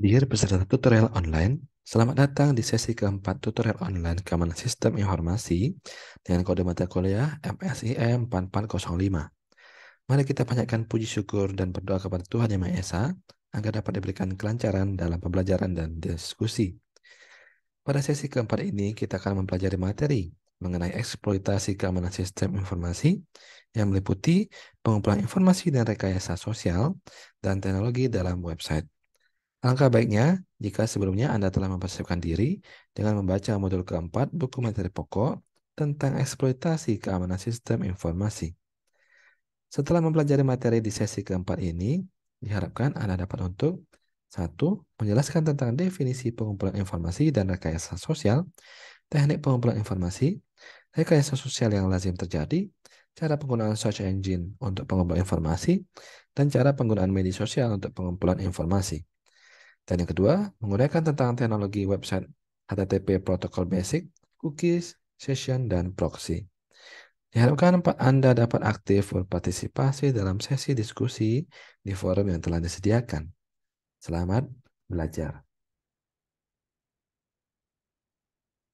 Dear peserta tutorial online, selamat datang di sesi keempat tutorial online Keamanan Sistem Informasi dengan kode mata kuliah MSIM 4405. Mari kita panjatkan puji syukur dan berdoa kepada Tuhan Yang Maha Esa agar dapat diberikan kelancaran dalam pembelajaran dan diskusi. Pada sesi keempat ini, kita akan mempelajari materi mengenai eksploitasi keamanan sistem informasi yang meliputi pengumpulan informasi dan rekayasa sosial dan teknologi dalam website. Alangkah baiknya jika sebelumnya Anda telah mempersiapkan diri dengan membaca modul keempat buku materi pokok tentang eksploitasi keamanan sistem informasi. Setelah mempelajari materi di sesi keempat ini, diharapkan Anda dapat untuk 1. Menjelaskan tentang definisi pengumpulan informasi dan rekayasa sosial, teknik pengumpulan informasi, rekayasa sosial yang lazim terjadi, cara penggunaan search engine untuk pengumpulan informasi, dan cara penggunaan media sosial untuk pengumpulan informasi. Dan yang kedua, menggunakan tentang teknologi website HTTP Protocol Basic, Cookies, Session, dan Proxy. Diharapkan Anda dapat aktif berpartisipasi dalam sesi diskusi di forum yang telah disediakan. Selamat belajar.